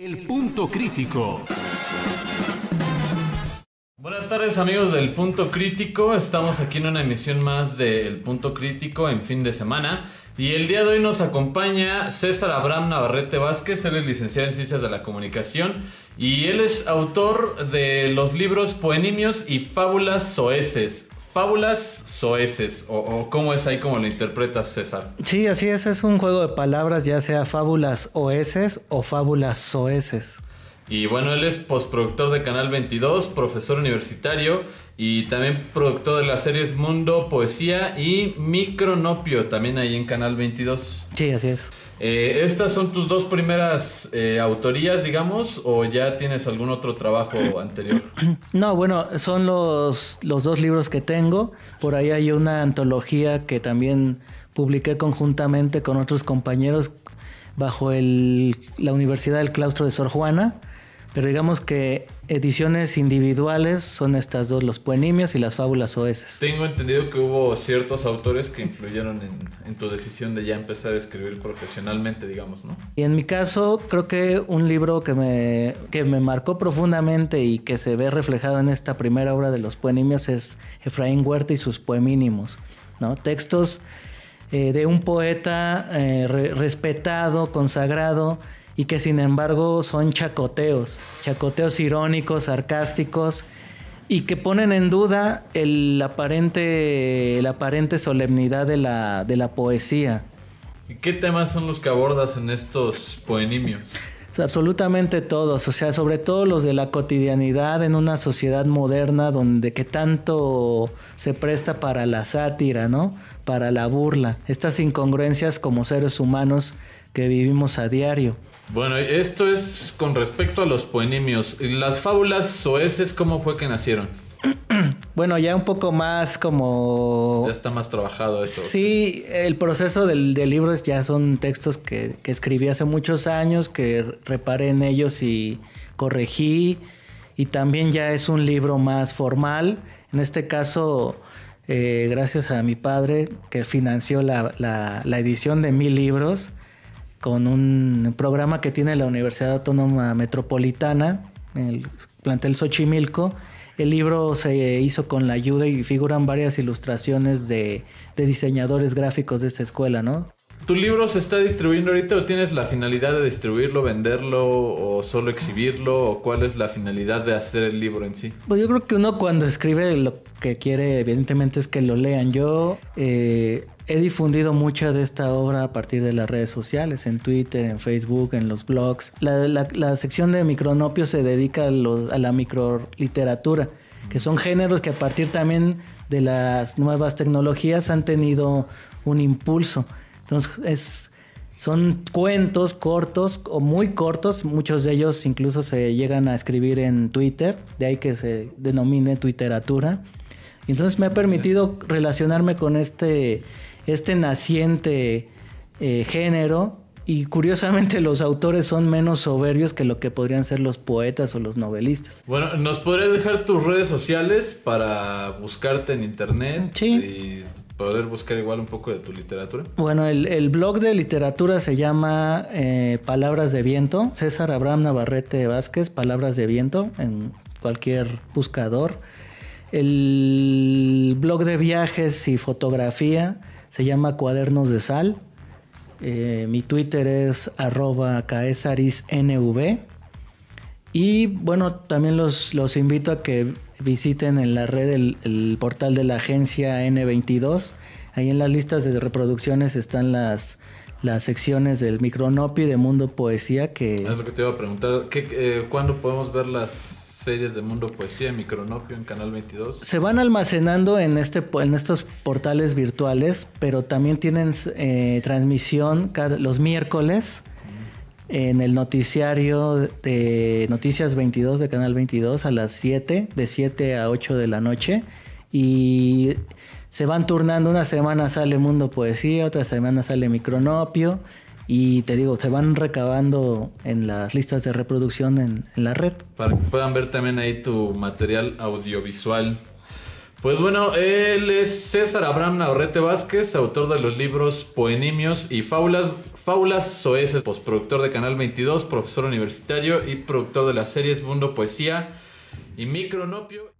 El punto crítico. Buenas tardes amigos del Punto Crítico, estamos aquí en una emisión más de El Punto Crítico en fin de semana y el día de hoy nos acompaña César Abraham Navarrete Vázquez, él es licenciado en Ciencias de la Comunicación y él es autor de los libros Poenimios y Fábulas Soeces, Fábulas soeces, o, cómo es ahí como lo interpretas, César. Sí, así es, es un juego de palabras, ya sea fábulas oeces o fábulas soeces. Y bueno, él es postproductor de Canal 22, profesor universitario y también productor de las series Mundo, Poesía y Micronopio, también ahí en Canal 22. Sí, así es. Eh, ¿Estas son tus dos primeras eh, autorías, digamos, o ya tienes algún otro trabajo anterior? No, bueno, son los, los dos libros que tengo. Por ahí hay una antología que también publiqué conjuntamente con otros compañeros bajo el, la Universidad del Claustro de Sor Juana. Pero digamos que ediciones individuales son estas dos, los poenimios y las fábulas oeses. Tengo entendido que hubo ciertos autores que influyeron en, tu decisión de ya empezar a escribir profesionalmente, digamos, ¿no? Y en mi caso, creo que un libro que me, marcó profundamente y que se ve reflejado en esta primera obra de los poenimios es Efraín Huerta y sus poemínimos, ¿no? Textos eh, de un poeta eh, respetado, consagrado, y que sin embargo son chacoteos, chacoteos irónicos, sarcásticos y que ponen en duda el aparente, la aparente solemnidad de la, de la poesía. ¿Y qué temas son los que abordas en estos poenimios? Absolutamente todos, o sea, sobre todo los de la cotidianidad en una sociedad moderna donde que tanto se presta para la sátira, ¿no? Para la burla, estas incongruencias como seres humanos que vivimos a diario. Bueno, esto es con respecto a los poenimios. Las fábulas soeces, ¿cómo fue que nacieron? bueno, ya un poco más como... Ya está más trabajado eso. Sí, el proceso del, libro ya son textos que, escribí hace muchos años, que reparé en ellos y corregí. Y también ya es un libro más formal. En este caso, eh, gracias a mi padre que financió la, edición de mil libros con un programa que tiene la Universidad Autónoma Metropolitana, el plantel Xochimilco, el libro se hizo con la ayuda y figuran varias ilustraciones de, de diseñadores gráficos de esta escuela, ¿no? ¿Tu libro se está distribuyendo ahorita o tienes la finalidad de distribuirlo, venderlo o solo exhibirlo? ¿O cuál es la finalidad de hacer el libro en sí? Pues yo creo que uno cuando escribe lo que quiere evidentemente es que lo lean. Yo eh, he difundido mucha de esta obra a partir de las redes sociales, en Twitter, en Facebook, en los blogs. La, sección de Micronopio se dedica a, la a la microliteratura, que son géneros que a partir también de las nuevas tecnologías han tenido un impulso. Entonces, es, son cuentos cortos o muy cortos, muchos de ellos incluso se llegan a escribir en Twitter, de ahí que se denomine Twitteratura. Entonces me ha permitido relacionarme con este, este naciente eh, género y curiosamente los autores son menos soberbios que lo que podrían ser los poetas o los novelistas. Bueno, ¿nos podrías dejar tus redes sociales para buscarte en internet? Sí poder buscar igual un poco de tu literatura? Bueno, el, blog de literatura se llama eh, Palabras de Viento. César Abraham Navarrete Vázquez, Palabras de Viento, en cualquier buscador. El blog de viajes y fotografía se llama Cuadernos de Sal. Eh, mi Twitter es arroba caesarisnv. Y bueno, también los invito a que visiten en la red el, portal de la agencia N22. Ahí en las listas de reproducciones están las, las secciones del Micronopi de Mundo Poesía que... Es lo que te iba a preguntar. ¿Qué, eh, ¿Cuándo podemos ver las series de Mundo Poesía, Micronopio en Canal 22. Se van almacenando en, este, en estos portales virtuales, pero también tienen eh, transmisión los miércoles en el noticiario de Noticias 22 de Canal 22 a las 7, de 7 a 8 de la noche. Y se van turnando, una semana sale Mundo Poesía, otra semana sale Micronopio. Y te digo, se van recabando en las listas de reproducción en, la red. Para que puedan ver también ahí tu material audiovisual. Pues bueno, él es César Abraham Navarrete Vázquez, autor de los libros Poenimios y Fábulas, Faulas soeces es postproductor de Canal 22, profesor universitario y productor de las series Mundo Poesía y Micronopio.